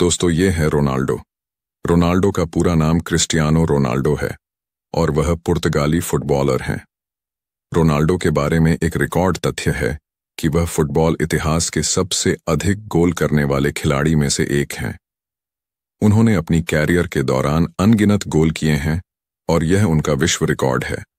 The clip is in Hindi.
दोस्तों ये है रोनाल्डो रोनाल्डो का पूरा नाम क्रिस्टियानो रोनाल्डो है और वह पुर्तगाली फुटबॉलर हैं रोनाल्डो के बारे में एक रिकॉर्ड तथ्य है कि वह फुटबॉल इतिहास के सबसे अधिक गोल करने वाले खिलाड़ी में से एक हैं उन्होंने अपनी कैरियर के दौरान अनगिनत गोल किए हैं और यह उनका विश्व रिकॉर्ड है